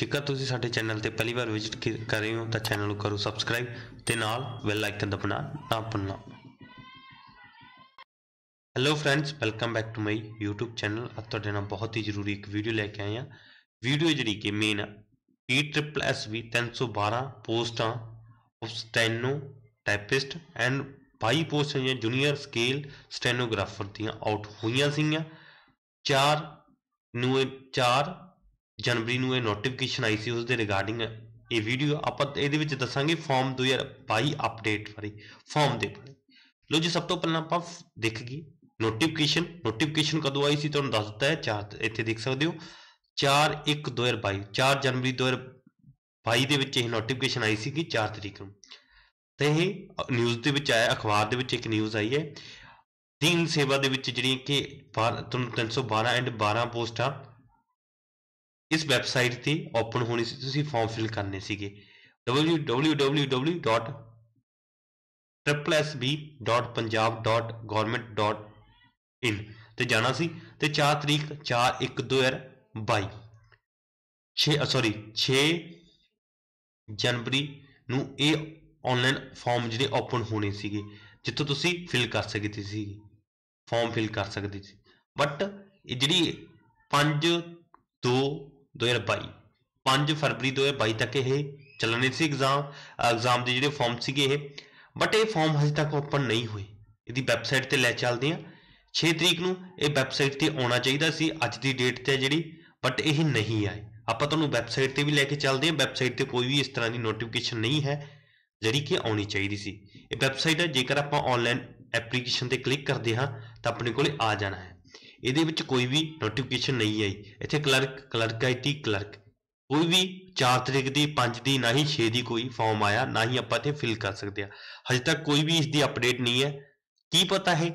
ਜੇਕਰ ਤੁਸੀਂ ਸਾਡੇ ਚੈਨਲ ਤੇ ਪਹਿਲੀ ਵਾਰ ਵਿਜ਼ਿਟ ਕਰ ਰਹੇ ਹੋ ਤਾਂ ਚੈਨਲ ਨੂੰ ਕਰੋ ਸਬਸਕ੍ਰਾਈਬ ਤੇ ਨਾਲ ਬੈਲ ਆਈਕਨ ਦਬਣਾ ਨਾ ਭੁੱਲਣਾ hello friends welcome back to my YouTube channel ਅੱਜ ਤੁਹਾਡੇ ਨਾਲ ਬਹੁਤ ਹੀ ਜ਼ਰੂਰੀ ਇੱਕ ਵੀਡੀਓ ਲੈ ਕੇ ਆਏ ਆ ਵੀਡੀਓ ਜਿਹੜੀ ਕਿ ਮੇਨ ਪੀ ਟ੍ਰਿਪਲ ਐਸ ਵੀ 312 ਪੋਸਟਾਂ of steno typist and 22 post ਜਾਂ ਜੂਨੀਅਰ ਸਕੇਲ ਸਟੈਨੋਗ੍ਰਾਫਰ ਦੀਆਂ ਆਊਟ ਹੋਈਆਂ ਸੀਗੀਆਂ ਚਾਰ ਨੂੰ ਚਾਰ ਜਨਵਰੀ ਨੂੰ ਇਹ ਨੋਟੀਫਿਕੇਸ਼ਨ ਆਈ ਸੀ ਉਸ ਦੇ ਰਿਗਾਰਡਿੰਗ ਇਹ ਵੀਡੀਓ ਆਪਾਂ ਇਹਦੇ ਵਿੱਚ ਦੱਸਾਂਗੇ ਫਾਰਮ 2022 ਅਪਡੇਟ ਬਾਰੇ ਫਾਰਮ ਦੇ ਬਾਰੇ ਲੋ ਜੀ ਸਭ ਤੋਂ ਪਹਿਲਾਂ ਆਪਾਂ ਦੇਖੀਏ ਨੋਟੀਫਿਕੇਸ਼ਨ ਨੋਟੀਫਿਕੇਸ਼ਨ ਕਦੋਂ ਆਈ ਸੀ ਤੁਹਾਨੂੰ ਦੱਸ ਦਿੱਤਾ ਹੈ ਚਾਰ ਇੱਥੇ ਦੇਖ ਸਕਦੇ ਹੋ 4 1 2022 4 ਜਨਵਰੀ 2022 ਦੇ ਵਿੱਚ ਇਹ ਨੋਟੀਫਿਕੇਸ਼ਨ ਆਈ ਸੀ ਕਿ 4 ਤਰੀਕ ਨੂੰ ਤੇ ਇਹ ਨਿਊਜ਼ ਦੇ ਵਿੱਚ ਆਇਆ ਅਖਬਾਰ ਦੇ ਵਿੱਚ ਇੱਕ ਨਿਊਜ਼ ਆਈ ਹੈ ਦੀਨ ਸੇਵਾ ਦੇ ਵਿੱਚ ਜਿਹੜੀਆਂ ਕਿ ਤੁਹਾਨੂੰ 312 ਐਂਡ 12 ਪੋਸਟਾਂ ਇਸ ਵੈਬਸਾਈਟ ਤੇ ਓਪਨ ਹੋਣੀ ਸੀ ਤੁਸੀਂ ਫਾਰਮ ਫਿਲ ਕਰਨੇ ਸੀਗੇ www.ssb.punjab.government.in ਤੇ ਜਾਣਾ ਸੀ ਤੇ 4 ਤਰੀਕ 4 1 6 ਸੌਰੀ 6 ਜਨਵਰੀ ਨੂੰ ਇਹ ਆਨਲਾਈਨ ਫਾਰਮ ਜਿਹੜੇ ਓਪਨ ਹੋਣੇ ਸੀਗੇ ਜਿੱਥੋਂ ਤੁਸੀਂ ਫਿਲ ਕਰ ਸਕਦੇ ਸੀ ਫਾਰਮ ਫਿਲ ਕਰ ਸਕਦੇ ਸੀ ਬਟ ਇਹ ਜਿਹੜੀ 5 2 2022 5 ਫਰਵਰੀ 2022 ਤੱਕ ਇਹ ਚੱਲਣੇ ਸੀ ਐਗਜ਼ਾਮ ਐਗਜ਼ਾਮ ਦੇ ਜਿਹੜੇ ਫਾਰਮ ਸੀਗੇ ਇਹ ਬਟ ਇਹ ਫਾਰਮ ਹਜੇ ਤੱਕ ਓਪਨ ਨਹੀਂ ਹੋਏ ਇਹਦੀ ਵੈਬਸਾਈਟ ਤੇ ਲੈ ਚੱਲਦੇ ਆ 6 ਤਰੀਕ ਨੂੰ ਇਹ ਵੈਬਸਾਈਟ ਤੇ ਆਉਣਾ ਚਾਹੀਦਾ ਸੀ ਅੱਜ ਦੀ ਡੇਟ ਤੇ ਜਿਹੜੀ ਬਟ ਇਹ ਨਹੀਂ ਆਏ ਆਪਾਂ ਤੁਹਾਨੂੰ ਵੈਬਸਾਈਟ ਤੇ ਵੀ ਲੈ ਕੇ ਚੱਲਦੇ ਆ ਵੈਬਸਾਈਟ ਤੇ ਕੋਈ ਵੀ ਇਸ ਤਰ੍ਹਾਂ ਦੀ ਨੋਟੀਫਿਕੇਸ਼ਨ ਨਹੀਂ ਹੈ ਜਿਹੜੀ ਕਿ ਆਉਣੀ ਚਾਹੀਦੀ ਸੀ ਇਹ ਵੈਬਸਾਈਟ ਹੈ ਜੇਕਰ ਆਪਾਂ ਆਨਲਾਈਨ ਐਪਲੀਕੇਸ਼ਨ ਤੇ ਕਲਿੱਕ ਕਰਦੇ ਹਾਂ ਤਾਂ ਆਪਣੇ ਕੋਲੇ ਆ ਜਾਣਾ ਹੈ ਇਹਦੇ ਵਿੱਚ ਕੋਈ ਵੀ ਨੋਟੀਫਿਕੇਸ਼ਨ ਨਹੀਂ ਆਈ ਇੱਥੇ ਕਲਰਕ ਕਲਰਕ ਆਈਟੀ ਕਲਰਕ ਕੋਈ ਵੀ 4 ਤਰੀਕ ਦੀ 5 ਦੀ ਨਾ ਹੀ 6 ਦੀ ਕੋਈ ਫਾਰਮ ਆਇਆ ਨਾ ਹੀ ਆਪਾਂ ਇੱਥੇ ਫਿਲ ਕਰ ਸਕਦੇ ਆ ਹਜੇ ਤੱਕ ਕੋਈ ਵੀ ਇਸ ਦੀ ਅਪਡੇਟ ਨਹੀਂ ਹੈ ਕੀ ਪਤਾ ਹੈ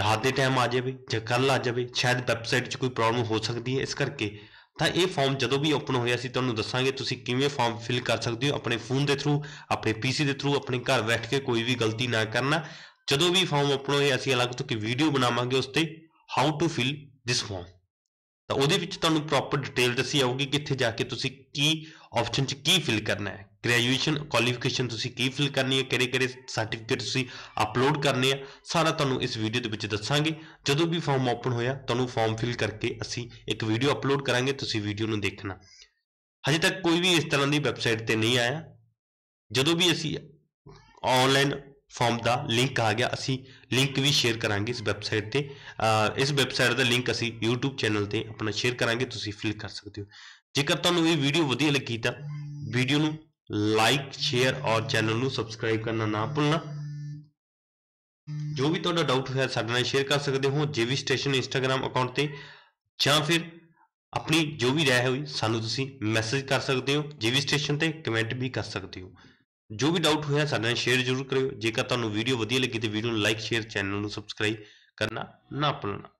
ਰਾਤ ਦੇ ਟਾਈਮ ਆ ਜਾਵੇ ਜਾਂ ਕੱਲ ਆ ਜਾਵੇ ਸ਼ਾਇਦ ਵੈਬਸਾਈਟ 'ਚ ਕੋਈ ਪ੍ਰੋਬਲਮ ਹੋ ਸਕਦੀ ਹੈ ਇਸ ਕਰਕੇ ਤਾਂ ਇਹ ਫਾਰਮ ਜਦੋਂ ਵੀ ਓਪਨ ਹੋਇਆ ਸੀ ਤੁਹਾਨੂੰ ਦੱਸਾਂਗੇ ਤੁਸੀਂ ਕਿਵੇਂ ਫਾਰਮ ਫਿਲ ਕਰ ਸਕਦੇ ਹੋ ਆਪਣੇ ਫੋਨ ਦੇ ਥਰੂ ਆਪਣੇ ਪੀਸੀ ਦੇ ਥਰੂ ਆਪਣੇ ਘਰ ਬੈਠ ਕੇ ਕੋਈ ਵੀ ਗਲਤੀ ਨਾ ਕਰਨਾ ਜਦੋਂ ਵੀ ਫਾਰਮ ਓਪਨ ਹੋਏ ਅਸੀਂ ਅਲੱਗ ਤੋਂ ਕਿ ਵੀਡੀਓ ਬਣਾਵਾਂਗੇ ਉਸ ਤੇ how to fill this form ਤਾਂ ਉਹਦੇ ਵਿੱਚ ਤੁਹਾਨੂੰ ਪ੍ਰੋਪਰ ਡਿਟੇਲ ਦੱਸੀ ਆਊਗੀ ਕਿੱਥੇ ਜਾ ਕੇ ਤੁਸੀਂ ਕੀ ਆਪਸ਼ਨ 'ਚ ਕੀ ਫਿਲ ਕਰਨਾ ਹੈ ਗ੍ਰੈਜੂਏਸ਼ਨ ਕੁਆਲੀਫਿਕੇਸ਼ਨ ਤੁਸੀਂ ਕੀ ਫਿਲ ਕਰਨੀ ਹੈ ਕਿਹੜੇ ਕਿਹੜੇ ਸਰਟੀਫਿਕੇਟ ਤੁਸੀਂ ਅਪਲੋਡ ਕਰਨੇ ਆ ਸਾਰਾ ਤੁਹਾਨੂੰ ਇਸ ਵੀਡੀਓ ਦੇ ਵਿੱਚ ਦੱਸਾਂਗੇ ਜਦੋਂ ਵੀ ਫਾਰਮ ਓਪਨ ਹੋਇਆ ਤੁਹਾਨੂੰ ਫਾਰਮ ਫਿਲ ਕਰਕੇ ਅਸੀਂ ਇੱਕ ਵੀਡੀਓ ਅਪਲੋਡ ਕਰਾਂਗੇ ਤੁਸੀਂ ਵੀਡੀਓ ਨੂੰ ਦੇਖਣਾ ਹਜੇ ਤੱਕ ਕੋਈ ਵੀ ਇਸ ਤਰ੍ਹਾਂ ਦੀ ਵੈਬਸਾਈਟ ਤੇ ਨਹੀਂ ਆਇਆ ਜਦੋਂ ਵੀ ਅਸੀਂ ਆਨਲਾਈਨ ਫਾਰਮ ਦਾ ਲਿੰਕ ਆ ਗਿਆ ਅਸੀਂ ਲਿੰਕ ਵੀ ਸ਼ੇਅਰ ਕਰਾਂਗੇ ਇਸ ਵੈਬਸਾਈਟ ਤੇ ਇਸ ਵੈਬਸਾਈਟ ਦਾ ਲਿੰਕ ਅਸੀਂ YouTube ਚੈਨਲ ਤੇ ਆਪਣਾ ਸ਼ੇਅਰ ਕਰਾਂਗੇ ਤੁਸੀਂ ਫਿਲ ਕਰ ਸਕਦੇ ਹੋ ਜੇਕਰ ਤੁਹਾਨੂੰ ਇਹ ਵੀਡੀਓ ਵਧੀਆ ਲੱਗੀ ਤਾਂ ਵੀਡੀਓ ਨੂੰ ਲਾਈਕ ਸ਼ੇਅਰ ਔਰ ਚੈਨਲ ਨੂੰ ਸਬਸਕ੍ਰਾਈਬ ਕਰਨਾ ਨਾ ਭੁੱਲਣਾ ਜੋ ਵੀ ਤੁਹਾਡਾ ਡਾਊਟ ਹੋਇਆ ਸਾਡੇ ਨਾਲ ਸ਼ੇਅਰ ਕਰ ਸਕਦੇ ਹੋ ਜੀਵੀ ਸਟੇਸ਼ਨ ਇੰਸਟਾਗ੍ਰam ਅਕਾਊਂਟ ਤੇ ਜਾਂ ਫਿਰ ਆਪਣੀ ਜੋ ਵੀ ਰਹਿ ਹੋਈ ਸਾਨੂੰ ਤੁਸੀਂ ਮੈਸੇਜ ਕਰ ਸਕਦੇ ਹੋ ਜੀਵੀ ਸਟੇਸ਼ਨ ਤੇ ਕਮੈਂਟ ਵੀ ਕਰ ਸਕਦੇ ਹੋ ਜੋ ਵੀ ਡਾਊਟ ਹੋਇਆ ਸਾਡੇ ਨਾਲ ਸ਼ੇਅਰ ਜ਼ਰੂਰ ਕਰਿਓ ਜੇਕਰ ਤੁਹਾਨੂੰ ਵੀਡੀਓ ਵਧੀਆ ਲੱਗੀ ਤੇ ਵੀਡੀਓ ਨੂੰ ਲਾਈਕ ਸ਼ੇਅਰ ਚੈਨਲ ਨੂੰ ਸਬਸਕ੍ਰਾਈਬ ਕਰਨਾ ਨਾ ਭੁੱਲਣਾ